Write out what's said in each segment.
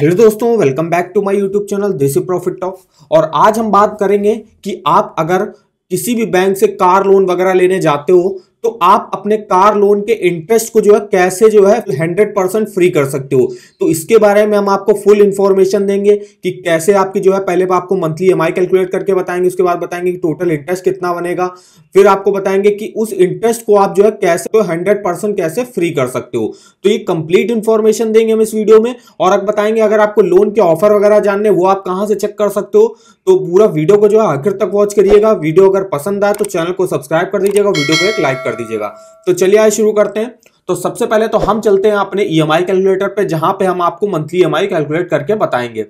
hello दोस्तों welcome back to my YouTube channel Desi Profit Talk और आज हम बात करेंगे कि आप अगर किसी भी बैंक से कार लोन वगैरह लेने जाते हो तो आप अपने कार लोन के इंटरेस्ट को जो है कैसे जो है हंड्रेड परसेंट फ्री कर सकते हो तो इसके बारे में हम आपको फुल इंफॉर्मेशन देंगे कि कैसे आपकी जो है पहले तो आपको मंथली एम कैलकुलेट करके बताएंगे उसके बाद बताएंगे कि टोटल इंटरेस्ट कितना बनेगा फिर आपको बताएंगे कि उस इंटरेस्ट को आप जो है कैसे तो हंड्रेड परसेंट कैसे फ्री कर सकते हो तो ये कंप्लीट इंफॉर्मेशन देंगे हम इस वीडियो में और अब बताएंगे अगर आपको लोन के ऑफर वगैरह जानने वो आप कहाँ से चेक कर सकते हो तो पूरा वीडियो को जो है आखिर तक वॉच करिएगा वीडियो अगर पसंद आए तो चैनल को सब्सक्राइब कर दीजिएगा वीडियो को एक लाइक कर दीजिएगा तो चलिए आज शुरू करते हैं तो सबसे पहले तो हम चलते हैं अपने ई कैलकुलेटर पर जहां पर हम आपको मंथली ई कैलकुलेट करके बताएंगे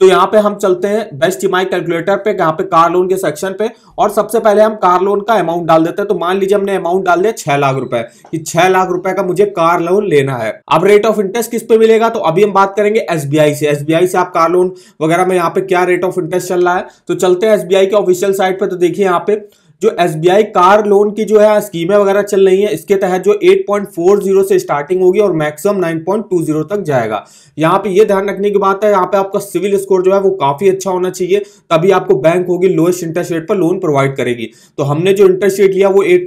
तो यहाँ पे हम चलते हैं बेस्ट ई कैलकुलेटर पे यहाँ पे कार लोन के सेक्शन पे और सबसे पहले हम कार लोन का अमाउंट डाल देते हैं तो मान लीजिए हमने अमाउंट डाल दिया छह लाख रुपए कि छह लाख रुपए का मुझे कार लोन लेना है अब रेट ऑफ इंटरेस्ट किस पे मिलेगा तो अभी हम बात करेंगे एसबीआई से एसबीआई से आप कार लोन वगैरह में यहाँ पे क्या रेट ऑफ इंटरेस्ट चल रहा है तो चलते हैं एसबीआई के ऑफिशियल साइट पर तो देखिए यहाँ पे जो एस कार लोन की जो है स्कीमें वगैरह चल रही है इसके तहत जो 8.40 से स्टार्टिंग होगी और मैक्सिमम 9.20 तक जाएगा यहाँ पे ये ध्यान रखने की बात है यहाँ पे आपका सिविल स्कोर जो है वो काफी अच्छा होना चाहिए तभी आपको बैंक होगी लोएस्ट इंटरेस्ट रेट पर लोन प्रोवाइड करेगी तो हमने जो इंटरेस्ट रेट लिया वो एट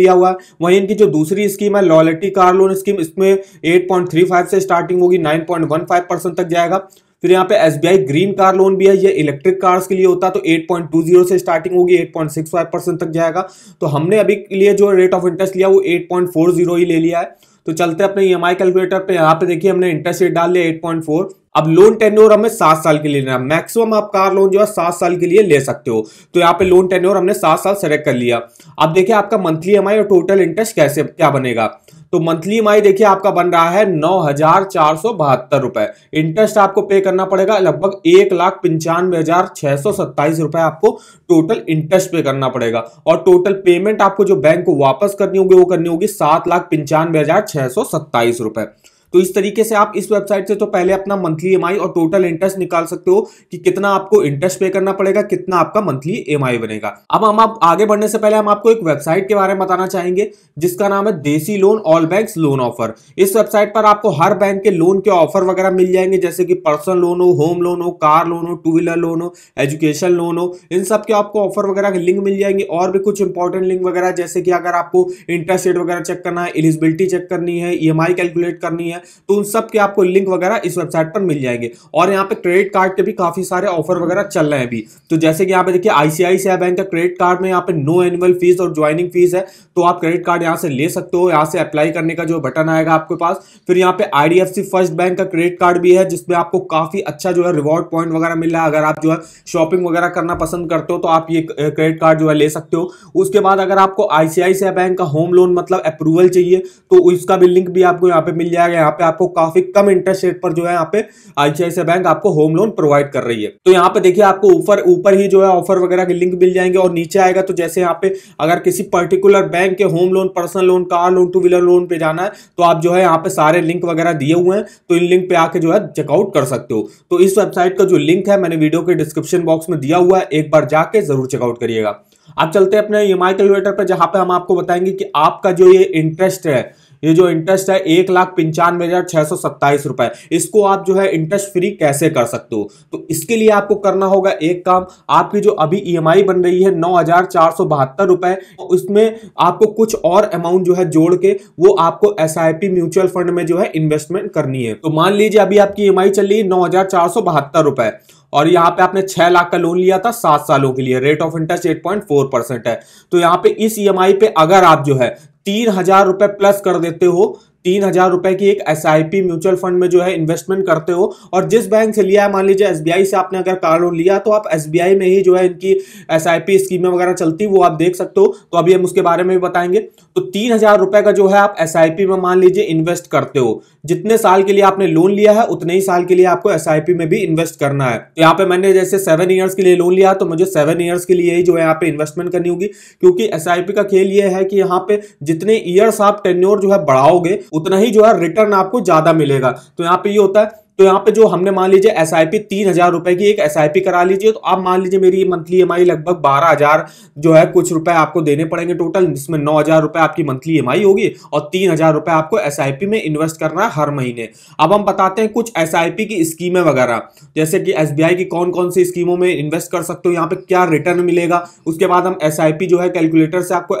लिया हुआ है वहीं इनकी जो दूसरी स्कीम है लॉयल्टी कार लोन स्कीम इसमें एट से स्टार्टिंग होगी नाइन तक जाएगा फिर यहाँ पे एस ग्रीन कार लोन भी है ये इलेक्ट्रिक कार्स के लिए होता है तो 8.20 से स्टार्टिंग होगी 8.65 परसेंट तक जाएगा तो हमने अभी के लिए जो रेट ऑफ इंटरेस्ट लिया वो 8.40 ही ले लिया है तो चलते अपने ई e कैलकुलेटर पे यहाँ पे देखिए हमने इंटरेस्ट रेट डाल लिया एट पॉइंट फोर अब लोन टेन्योर हमें सात साल के लिए लेना मैक्सिमम आप कार लोन जो है सात साल के लिए ले सकते हो तो यहाँ पे लोन टेन्योर हमने सात साल सेलेक्ट कर लिया अब देखिए आपका मंथली एम e और टोटल इंटरेस्ट कैसे क्या बनेगा तो मंथली ई देखिए आपका बन रहा है नौ हजार चार सौ बहत्तर रुपए इंटरेस्ट आपको पे करना पड़ेगा लगभग एक लाख पंचानवे हजार छह सौ सत्ताईस रुपए आपको टोटल इंटरेस्ट पे करना पड़ेगा और टोटल पेमेंट आपको जो बैंक को वापस करनी होगी वो करनी होगी सात लाख पंचानवे हजार छह सौ सत्ताईस रुपए तो इस तरीके से आप इस वेबसाइट से तो पहले अपना मंथली एम e और टोटल इंटरेस्ट निकाल सकते हो कि कितना आपको इंटरेस्ट पे करना पड़ेगा कितना आपका मंथली एम e बनेगा अब हम आप आगे बढ़ने से पहले हम आपको एक वेबसाइट के बारे में बताना चाहेंगे जिसका नाम है Desi loan all bank loan offer इस वेबसाइट पर आपको हर बैंक के लोन के ऑफर वगैरह मिल जाएंगे जैसे कि पर्सनल लोन हो होम लोन हो कार लोन हो टू व्हीलर लोन हो एजुकेशन लोन हो इन सब के आपको ऑफर वगैरह के लिंक मिल जाएंगे और भी कुछ इंपॉर्टेंट लिंक वगैरह जैसे कि अगर आपको इंटरेस्ट रेट वगैरह चेक करना है एलिजिबिलिटी चेक करनी है ई e कैलकुलेट करनी है तो उन सब के आपको लिंक वगैरह इस वेबसाइट पर मिल जाएंगे और यहाँ पे क्रेडिट कार्ड के भी काफी सारे ऑफर वगैरह चल रहे हैं अभी तो जैसे कि यहाँ पे देखिए आईसीआईसीआई बैंक का क्रेडिट कार्ड में यहाँ पे नो एनुअल फीस और ज्वाइनिंग फीस है तो आप क्रेडिट कार्ड यहाँ से ले सकते हो यहाँ से अप्लाई करने का जो बटन आएगा आपके पास फिर यहाँ पे आईडीएफसी फर्स्ट बैंक का क्रेडिट कार्ड भी है जिसमें आपको काफी अच्छा जो है रिवॉर्ड पॉइंट वगैरह मिल रहा है अगर आप जो है शॉपिंग वगैरह करना पसंद करते हो तो आप ये क्रेडिट कार्ड जो है ले सकते हो उसके बाद अगर आपको आईसीआईसीआई बैंक का होम लोन मतलब अप्रूवल चाहिए तो उसका भी लिंक भी आपको यहाँ पे मिल जाएगा यहाँ पे आपको काफी कम इंटरेस्ट रेट पर जो है यहाँ पे आईसीआईसी बैंक आपको होम लोन प्रोवाइड कर रही है तो यहाँ पे देखिए आपको ऊपर ऊपर ही जो है ऑफर वगैरह के लिंक मिल जाएंगे और नीचे आएगा तो जैसे यहाँ पे अगर किसी पर्टिकुलर बैंक के home loan personal loan car loan two wheeler loan पे जाना है तो आप जो है यहाँ पे सारे लिंक वगैरह दिए हुए हैं तो इन लिंक पे आके जो है चेकआउट कर सकते हो तो इस वेबसाइट का जो लिंक है मैंने वीडियो के डिस्क्रिप्शन बॉक्स में दिया हुआ है एक बार जाके जरूर चेकआउट करिएगा आप चलते हैं अपने ई एम आई कैलकुलेटर पर जहां पे हम आपको बताएंगे कि आपका जो ये इंटरेस्ट है ये जो इंटरेस्ट है एक लाख पंचानवे हजार छह सौ सत्ताईस रुपए इसको आप जो है इंटरेस्ट फ्री कैसे कर सकते हो तो इसके लिए आपको करना होगा एक काम आपकी जो अभी ईएमआई e बन रही है नौ हजार चार सौ बहत्तर रुपए उसमें आपको कुछ और अमाउंट जो है जोड़ के वो आपको एस म्यूचुअल फंड में जो है इन्वेस्टमेंट करनी है तो मान लीजिए अभी आपकी ई e चल रही है नौ हजार चार सौ बहत्तर रुपए और यहाँ पे आपने छह लाख का लोन लिया था सात सालों के लिए rate of interest eight point four percent है तो यहाँ पे इस ई e पे अगर आप जो है तीन हजार रुपए प्लस कर देते हो तीन हजार रुपए की एक S I P mutual fund में जो है इन्वेस्टमेंट करते हो और जिस बैंक से लिया है मान लीजिए एसबीआई से आपने अगर कार लोन लिया तो आप एसबीआई में ही जो है इनकी एस आई पी स्कीमें वगैरह चलती वो आप देख सकते हो तो अभी हम उसके बारे में भी बताएंगे तो तीन हजार रुपए का जो है आप एस आई पी में मान लीजिए इन्वेस्ट करते हो जितने साल के लिए आपने लोन लिया है उतने ही साल के लिए आपको एस में भी इन्वेस्ट करना है तो यहाँ पे मैंने जैसे सेवन ईयर्स के लिए लोन लिया तो मुझे सेवन ईयर्स के लिए ही जो है यहाँ पे इन्वेस्टमेंट करनी होगी क्योंकि एस का खेल ये है कि यहाँ पे जितने ईयर्स आप टेन्योर जो है बढ़ाओगे उतना ही जो है रिटर्न आपको ज्यादा मिलेगा तो यहाँ पे ये होता है तो यहाँ पे जो हमने मान लीजिए एस आई पी तीन हजार रुपए की एक एस आई पी करा लीजिए तो आप मान लीजिए मेरी मंथली ई एम आई लगभग बारह हजार जो है कुछ रुपए आपको देने पड़ेंगे टोटल जिसमें नौ हजार रुपए आपकी मंथली ई एम आई होगी और तीन हजार रुपए आपको एस आई पी में इन्वेस्ट करना है हर महीने अब हम बताते हैं कुछ एस आई पी की स्कीमें वगैरह जैसे कि एस बी आई की कौन कौन सी स्कीमों में इन्वेस्ट कर सकते हो यहाँ पे क्या रिटर्न मिलेगा उसके बाद हम एस आई पी जो है कैलकुलेटर से आपको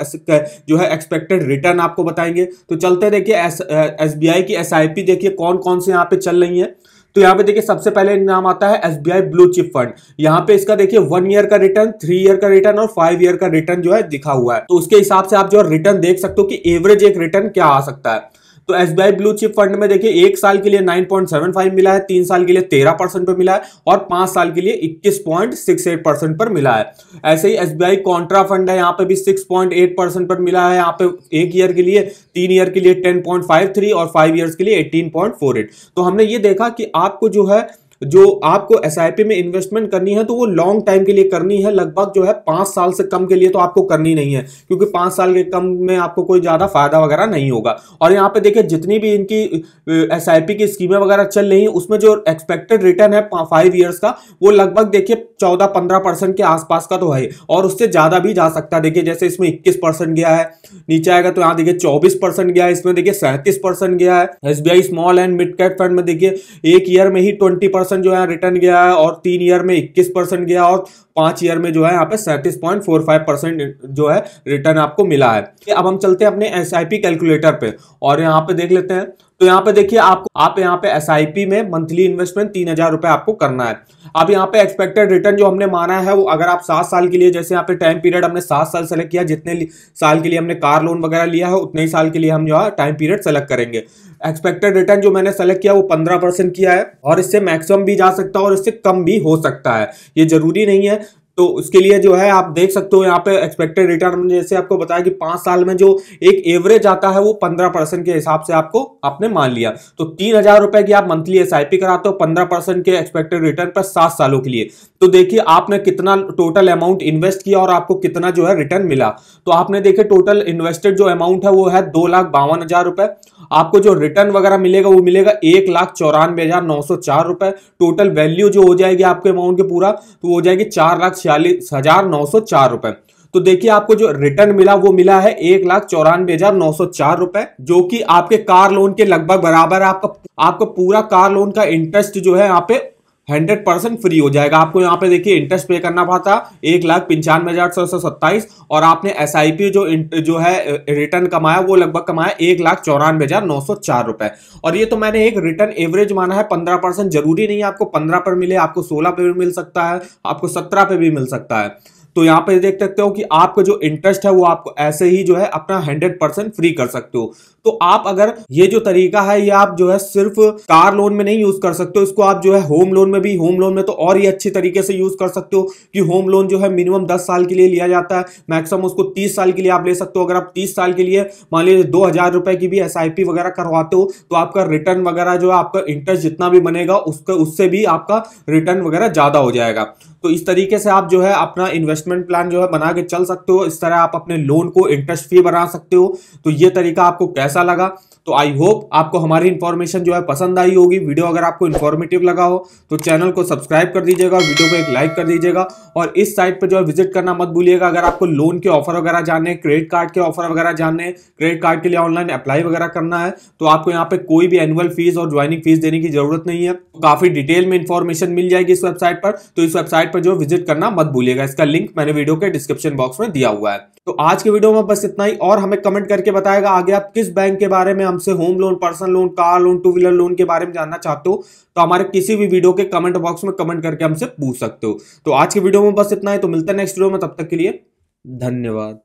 जो है एक्सपेक्टेड रिटर्न आपको बताएंगे तो चलते देखिए एस बी आई की एस आई पी देखिए कौन कौन से यहाँ पे चल रही है तो यहाँ पे देखिए सबसे पहले नाम आता है एस ब्लू चिप फंड यहाँ पे इसका देखिए वन ईयर का रिटर्न थ्री ईयर का रिटर्न और फाइव ईयर का रिटर्न जो है दिखा हुआ है तो उसके हिसाब से आप जो रिटर्न देख सकते हो कि एवरेज एक रिटर्न क्या आ सकता है तो आई ब्लू चिप फंड में देखिए एक साल के लिए 9.75 मिला है तीन साल के लिए 13 परसेंट पर मिला है और पांच साल के लिए 21.68 परसेंट पर मिला है ऐसे ही आई कॉन्ट्रा फंड है यहाँ पे भी 6.8 परसेंट पर मिला है यहाँ पे एक ईयर के लिए तीन ईयर के लिए थ्री और फाइव ईयर्स के लिए एट तो हमने ये देखा कि आपको जो है जो आपको एस में इन्वेस्टमेंट करनी है तो वो लॉन्ग टाइम के लिए करनी है लगभग जो है पांच साल से कम के लिए तो आपको करनी नहीं है क्योंकि पांच साल के कम में आपको कोई ज्यादा फायदा वगैरह नहीं होगा और यहाँ पे देखिए जितनी भी इनकी एस की स्कीमें वगैरह चल रही है उसमें जो एक्सपेक्टेड रिटर्न है फाइव ईयर्स का वो लगभग देखिए चौदह पंद्रह परसेंट के आसपास का तो है और उससे ज्यादा भी जा सकता है देखिए जैसे इसमें इक्कीस परसेंट गया है नीचे आएगा तो यहाँ देखिए चौबीस परसेंट गया है इसमें देखिए सैंतीस परसेंट गया है एस small and mid cap fund में देखिए एक ईयर में ही ट्वेंटी परसेंट परसेंट जो है रिटर्न गया है और तीन ईयर में इक्कीस परसेंट गया और पांच ईयर में जो है यहाँ पे सैंतीस पॉइंट फोर फाइव परसेंट जो है रिटर्न आपको मिला है अब हम चलते हैं अपने एस कैलकुलेटर पे और यहाँ पे देख लेते हैं तो यहाँ पे देखिए आपको आप यहाँ पे एस में मंथली इन्वेस्टमेंट तीन हजार रुपए आपको करना है अब यहाँ पे एक्सपेक्टेड रिटर्न जो हमने माना है वो अगर आप सात साल के लिए जैसे यहाँ पे टाइम पीरियड हमने सात साल सेलेक्ट किया जितने साल के लिए हमने कार लोन वगैरह लिया है उतने ही साल के लिए हम जो है टाइम पीरियड सेलेक्ट करेंगे एक्सपेक्टेड रिटर्न जो मैंने सेलेक्ट किया वो पंद्रह परसेंट किया है और इससे मैक्सिमम भी जा सकता है और इससे कम भी हो सकता है ये जरूरी नहीं है तो उसके लिए जो है आप देख सकते हो यहाँ पे एक्सपेक्टेड रिटर्न जैसे आपको बताया कि पांच साल में जो एक एवरेज आता है वो पंद्रह परसेंट के हिसाब से आपको आपने मान लिया तो तीन हजार रुपए की आप मंथली एस कराते हो पंद्रह परसेंट के एक्सपेक्टेड रिटर्न पर सात सालों के लिए तो देखिए आपने कितना टोटल अमाउंट इन्वेस्ट किया और आपको कितना जो है रिटर्न मिला तो आपने देखे टोटल इन्वेस्टेड जो अमाउंट है वो है दो लाख बावन हजार रुपए आपको जो रिटर्न वगैरह मिलेगा वो मिलेगा एक लाख चौरानवे हजार नौ सौ चार रुपए टोटल वैल्यू जो हो जाएगी आपके अमाउंट के पूरा तो हो जाएगी चार लाख छियालीस हजार नौ सौ चार रुपए तो देखिए आपको जो रिटर्न मिला वो मिला है एक लाख चौरानवे हजार नौ सौ चार रुपए जो कि आपके कार लोन के लगभग बराबर है आपका आपका पूरा कार लोन का इंटरेस्ट जो है यहाँ पे हंड्रेड परसेंट फ्री हो जाएगा आपको यहाँ पे देखिए इंटरेस्ट पे करना पड़ता एक लाख पंचानवे हजार छह सौ सत्ताईस और आपने एस आई पी जो जो है रिटर्न कमाया वो लगभग कमाया एक लाख चौरानवे हजार नौ सौ चार रुपए और ये तो मैंने एक रिटर्न एवरेज माना है पंद्रह परसेंट जरूरी नहीं है आपको पंद्रह पर मिले आपको सोलह पे भी मिल सकता है आपको सत्रह पे भी मिल सकता है तो यहाँ पर देख सकते हो कि आपका जो इंटरेस्ट है वो आपको ऐसे ही जो है अपना हंड्रेड परसेंट फ्री कर सकते हो तो आप अगर ये जो तरीका है ये आप जो है सिर्फ कार लोन में नहीं यूज कर सकते हो इसको आप जो है होम लोन में भी होम लोन में तो और ही अच्छे तरीके से यूज कर सकते हो कि होम लोन जो है मिनिमम दस साल के लिए लिया जाता है मैक्सिमम उसको तीस साल के लिए आप ले सकते हो अगर आप तीस साल के लिए मान लीजिए दो हजार रुपए की भी एस वगैरह करवाते हो तो आपका रिटर्न वगैरह जो है आपका इंटरेस्ट जितना भी बनेगा उसका उससे भी आपका रिटर्न वगैरह ज्यादा हो जाएगा तो इस तरीके से आप जो है अपना इन्वेस्टमेंट प्लान जो है बना के चल सकते हो इस तरह आप अपने लोन को इंटरेस्ट फ्री बना सकते हो तो ये तरीका आपको कैसा लगा तो आई होप आपको हमारी इन्फॉर्मेशन जो है पसंद आई होगी वीडियो अगर आपको इन्फॉर्मेटिव लगा हो तो चैनल को सब्सक्राइब कर दीजिएगा वीडियो को एक लाइक कर दीजिएगा और इस साइट पर जो है विजिट करना मत भूलिएगा अगर आपको लोन के ऑफर वगैरह जानने क्रेडिट कार्ड के ऑफर वगैरह जानने क्रेडिट कार्ड के लिए ऑनलाइन अप्लाई वगैरह करना है तो आपको यहाँ पे कोई भी एनुअल फीस और ज्वाइनिंग फीस देने की जरूरत नहीं है तो काफी डिटेल में इन्फॉर्मेशन मिल जाएगी इस वेबसाइट पर तो इस वेबसाइट पर जो विजिट करना मत भूलिएगा इसका लिंक मैंने वीडियो के डिस्क्रिप्शन बॉक्स में दिया हुआ है तो आज के वीडियो में बस इतना ही और हमें कमेंट करके बताएगा आगे आप किस बैंक के बारे में हमसे home loan personal loan car loan two wheeler loan के बारे में जानना चाहते हो तो हमारे किसी भी वीडियो के कमेंट बॉक्स में कमेंट करके हमसे पूछ सकते हो तो आज के वीडियो में बस इतना ही तो मिलता है नेक्स्ट वीडियो में तब तक के लिए धन्यवाद